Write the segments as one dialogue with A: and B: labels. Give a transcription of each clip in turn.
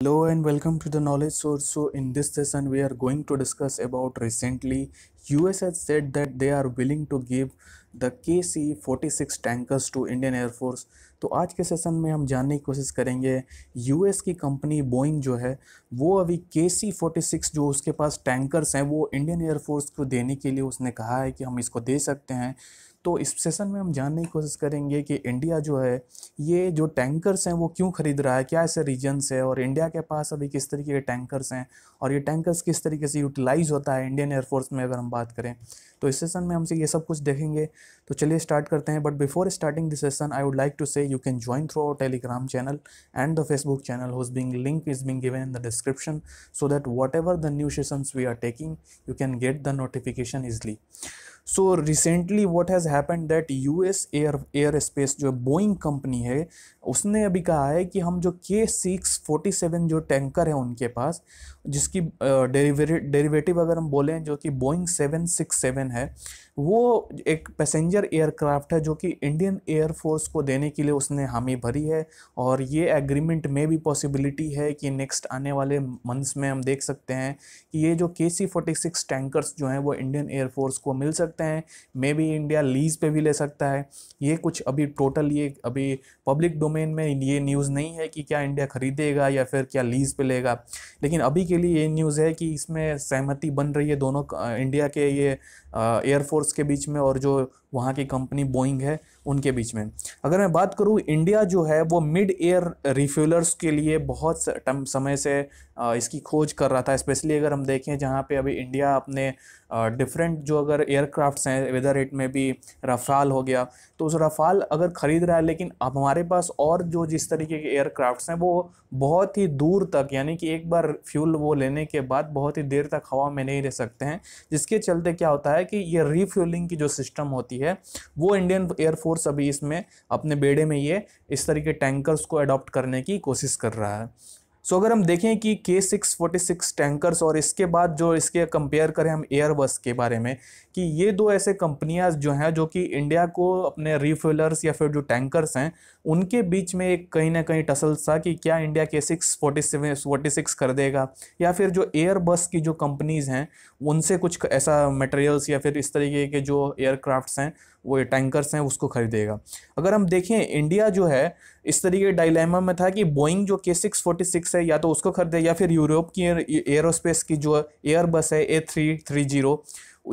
A: hello and welcome to the knowledge source so in this session we are going to discuss about recently us has said that they are willing to give the kc 46 tankers to indian air force तो आज के session में हम जानने की कोशिश करेंगे US की कंपनी बोइंग जो है वो अभी के सी फोर्टी सिक्स जो उसके पास टैंकर्स हैं वो इंडियन एयरफोर्स को देने के लिए उसने कहा है कि हम इसको दे सकते हैं तो इस सेशन में हम जानने की कोशिश करेंगे कि इंडिया जो है ये जो टैंकर्स हैं वो क्यों खरीद रहा है क्या ऐसे रीजन्स है और इंडिया के पास अभी किस तरीके के टैंकर्स हैं और ये टैंकर्स किस तरीके से यूटिलाइज होता है इंडियन एयरफोर्स में अगर हम बात करें तो इस सेशन में हमसे ये सब कुछ देखेंगे तो चलिए स्टार्ट करते हैं but before starting this session I would like to say you can join through our Telegram channel and the Facebook channel whose being link is being given in the description so that whatever the new session we are taking you can get the notification easily so recently what has happen that S air air space जो Boeing company है उसने अभी कहा है कि हम जो के सिक्स फोर्टी सेवन जो टैंकर है उनके पास जिसकी डेरीवेटिव अगर हम बोलें जो कि बोइंग सेवन सिक्स सेवन है वो एक पैसेंजर एयरक्राफ्ट है जो कि इंडियन एयरफोर्स को देने के लिए उसने हामी भरी है और ये एग्रीमेंट में भी पॉसिबिलिटी है कि नेक्स्ट आने वाले मंथ्स में हम देख सकते हैं कि ये जो के सी फोर्टी सिक्स टैंकर्स जो हैं वो इंडियन एयरफोर्स को मिल सकते सकते हैं मे बी इंडिया लीज पे भी ले सकता है ये कुछ अभी टोटल ये अभी पब्लिक डोमेन में ये न्यूज़ नहीं है कि क्या इंडिया ख़रीदेगा या फिर क्या लीज़ पे लेगा लेकिन अभी के लिए ये न्यूज़ है कि इसमें सहमति बन रही है दोनों इंडिया के ये एयरफोर्स के बीच में और जो वहाँ की कंपनी बोइंग है उनके बीच में अगर मैं बात करूँ इंडिया जो है वो मिड एयर रिफ्यूलर्स के लिए बहुत समय से इसकी खोज कर रहा था स्पेशली अगर हम देखें जहाँ पे अभी इंडिया अपने डिफरेंट जो अगर एयरक्राफ्ट्स हैं वेदर रेट में भी रफाल हो गया तो उस रफाल अगर ख़रीद रहा है लेकिन अब हमारे पास और जो जिस तरीके के एयरक्राफ्ट्स हैं वो बहुत ही दूर तक यानी कि एक बार फ्यूल वो लेने के बाद बहुत ही देर तक हवा में नहीं रह सकते हैं जिसके चलते क्या होता है है कि ये रीफ्यूलिंग की जो सिस्टम होती है वो इंडियन एयरफोर्स अभी इसमें अपने बेड़े में ये इस तरह के टैंकर्स को अडॉप्ट करने की कोशिश कर रहा है सो अगर हम देखें कि के सिक्स फोर्टी सिक्स टैंकर्स और इसके बाद जो इसके कंपेयर करें हम एयरबस के बारे में कि ये दो ऐसे कंपनियां जो हैं जो कि इंडिया को अपने रिफ्यूलर्स या फिर जो टैंकर्स हैं उनके बीच में एक कहीं ना कहीं टसल था कि क्या इंडिया के six forty seven forty six कर देगा या फिर जो एयरबस की जो कंपनीज़ हैं उनसे कुछ ऐसा मटेरियल्स या फिर इस तरीके के जो एयरक्राफ्ट्स हैं वो टैंकर्स हैं उसको खरीदेगा अगर हम देखें इंडिया जो है इस तरीके डायलेमा में था कि बोइंग जो के सिक्स फोर्टी सिक्स है या तो उसको खरीदे या फिर यूरोप की एयरोस्पेस की जो एयरबस है ए थ्री थ्री जीरो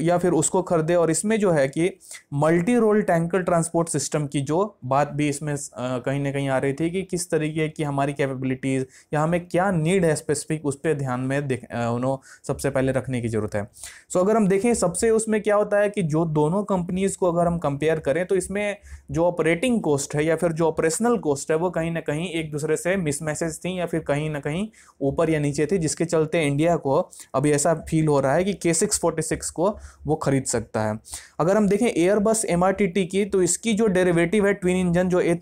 A: या फिर उसको खरीदे और इसमें जो है कि multi role tanker transport system की जो बात भी इसमें कहीं ना कहीं आ रही थी कि किस तरीके की हमारी कैपेबिलिटीज़ या हमें क्या नीड है स्पेसिफिक उस पर ध्यान में देख उन्होंने सबसे पहले रखने की ज़रूरत है सो so, अगर हम देखें सबसे उसमें क्या होता है कि जो दोनों कंपनीज़ को अगर हम कंपेयर करें तो इसमें जो ऑपरेटिंग कॉस्ट है या फिर जो ऑपरेशनल कॉस्ट है वो कहीं ना कहीं एक दूसरे से मिसमैसेज थी या फिर कहीं ना कहीं ऊपर या नीचे थी जिसके चलते इंडिया को अभी ऐसा फील हो रहा है कि के सिक्स फोर्टी सिक्स को वो खरीद सकता है अगर हम देखें एयरबस एम की तो इसकी जो डेरिवेटिव है ट्विन इंजन जो ए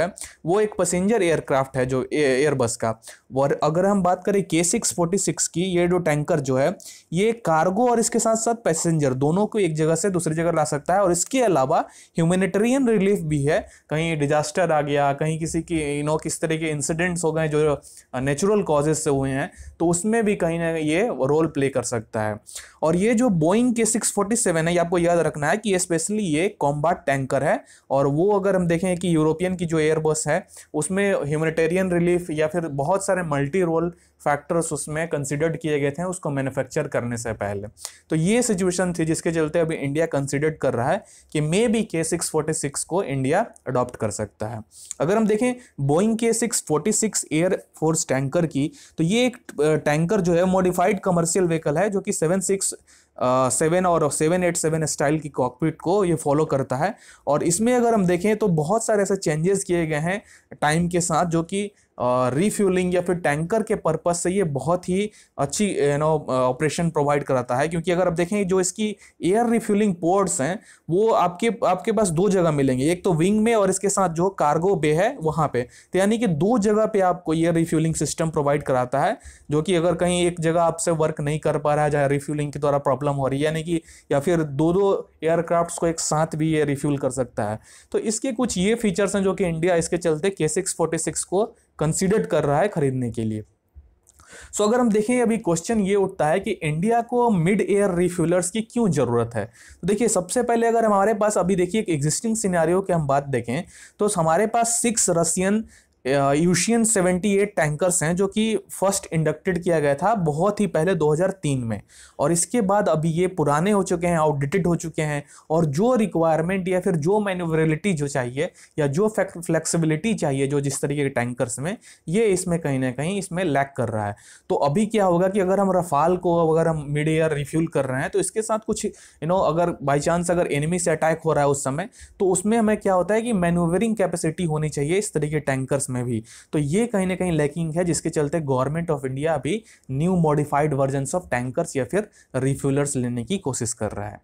A: है वो एक पैसेंजर एयरक्राफ्ट है जो एयरबस का और अगर हम बात करें के सिक्स की ये जो टैंकर जो है ये कार्गो और इसके साथ साथ पैसेंजर दोनों को एक जगह से दूसरी जगह ला सकता है और इसके अलावा ह्यूमेटेरियन रिलीफ भी है कहीं डिजास्टर आ गया कहीं किसी की यू नो किस तरह के इंसिडेंट्स हो गए जो नेचुरल कॉजेज से हुए हैं तो उसमें भी कहीं ना कहीं ये रोल प्ले कर सकता है और ये जो बोइंग के 647 है ये आपको याद रखना है कि स्पेशली ये कॉम्बाट टैंकर है और वो अगर हम देखें कि यूरोपियन की जो एयरबस है उसमें ह्यूमनिटेरियन रिलीफ या फिर बहुत सारे मल्टी रोल फैक्टर्स उसमें कंसिडर्ड किए गए थे उसको मैन्युफैक्चर करने से पहले तो ये सिचुएशन थी जिसके चलते अभी इंडिया कंसिडर्ड कर रहा है कि मे बी के सिक्स फोर्टी सिक्स को इंडिया अडॉप्ट कर सकता है अगर हम देखें बोइंग के six forty six air force tanker की तो ये एक टैंकर जो है मॉडिफाइड कमर्शियल व्हीकल है जो कि सेवन सिक्स सेवन और सेवन एट सेवन स्टाइल की कॉकपिट को ये फॉलो करता है और इसमें अगर हम देखें तो बहुत सारे ऐसे चेंजेस किए गए हैं टाइम के साथ जो कि रिफ्यूलिंग या फिर टैंकर के पर्पज़ से ये बहुत ही अच्छी यू नो ऑपरेशन प्रोवाइड कराता है क्योंकि अगर आप देखें जो इसकी एयर रिफ्यूलिंग पोर्ट्स हैं वो आपके आपके पास दो जगह मिलेंगे एक तो विंग में और इसके साथ जो कार्गो बे है वहाँ पे तो यानी कि दो जगह पे आपको एयर रिफ्यूलिंग सिस्टम प्रोवाइड कराता है जो कि अगर कहीं एक जगह आपसे वर्क नहीं कर पा रहा है जहाँ रिफ्यूलिंग के द्वारा प्रॉब्लम हो रही है यानी कि या फिर दो दो एयरक्राफ्ट को एक साथ भी ये रिफ्यूल कर सकता है तो इसके कुछ ये फीचर्स हैं जो कि इंडिया इसके चलते के सिक्स फोर्टी सिक्स को कंसिडर कर रहा है खरीदने के लिए सो so, अगर हम देखें अभी क्वेश्चन ये उठता है कि इंडिया को मिड एयर रिफ्यूलर्स की क्यों ज़रूरत है तो देखिए सबसे पहले अगर हमारे पास अभी देखिए एक एग्जिस्टिंग सिनेरियो की हम बात देखें तो हमारे पास सिक्स रशियन यूशियन 78 टैंकर्स हैं जो कि फर्स्ट इंडक्टेड किया गया था बहुत ही पहले 2003 में और इसके बाद अभी ये पुराने हो चुके हैं आउटडेटेड हो चुके हैं और जो रिक्वायरमेंट या फिर जो मैनवरेलिटी जो चाहिए या जो फ्लेक्सिबिलिटी चाहिए जो जिस तरीके के टैंकर्स में ये इसमें कहीं ना कहीं इसमें लैक कर रहा है तो अभी क्या होगा कि अगर हम रफाल को अगर हम मिड एयर रिफ्यूल कर रहे हैं तो इसके साथ कुछ यू नो अगर बाई चांस अगर एनिमी से अटैक हो रहा है उस समय तो उसमें हमें क्या होता है कि मैनुवरिंग कैपेसिटी होनी चाहिए इस तरीके टैंकर्स में भी तो ये कहीं ना कहीं लैकिंग है जिसके चलते गवर्नमेंट ऑफ इंडिया अभी new modified version of tankers या फिर रिफ्यूलर्स लेने की कोशिश कर रहा है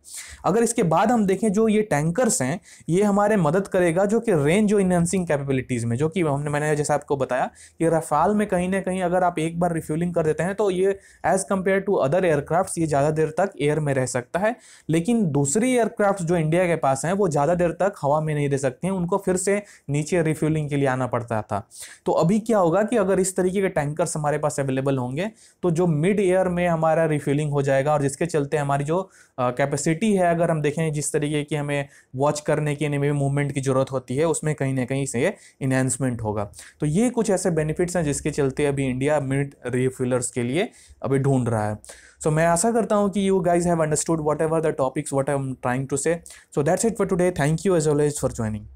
A: अगर इसके बाद हम देखें जो ये टैंकर्स हैं ये हमारे मदद करेगा जो कि रेंज और इनहेंसिंग कैपेबिलिटीज़ में जो कि हमने मैंने जैसे आपको बताया कि रफाल में कहीं ना कहीं अगर आप एक बार रिफ्यूलिंग कर देते हैं तो ये as compare to other aircraft ये ज़्यादा देर तक एयर में रह सकता है लेकिन दूसरी एयरक्राफ्ट जो इंडिया के पास हैं वो ज़्यादा देर तक हवा में नहीं रह सकती हैं उनको फिर से नीचे रिफ्यूलिंग के लिए आना पड़ता था था तो अभी क्या होगा कि अगर इस तरीके के टैंकर्स हमारे पास अवेलेबल होंगे तो जो मिड ईयर में हमारा रिफिलिंग हो जाएगा और जिसके चलते हमारी जो कैपेसिटी है अगर हम देखें जिस तरीके की हमें वॉच करने के लिए मूवमेंट की ज़रूरत होती है उसमें कहीं ना कहीं से इन्हेंसमेंट होगा तो ये कुछ ऐसे बेनिफिट्स हैं जिसके चलते अभी इंडिया मिड रिफिलर्स के लिए अभी ढूंढ रहा है सो so, मैं आशा करता हूँ कि you guys have understood whatever the topics what I am trying to say so that's it for today thank you as always for joining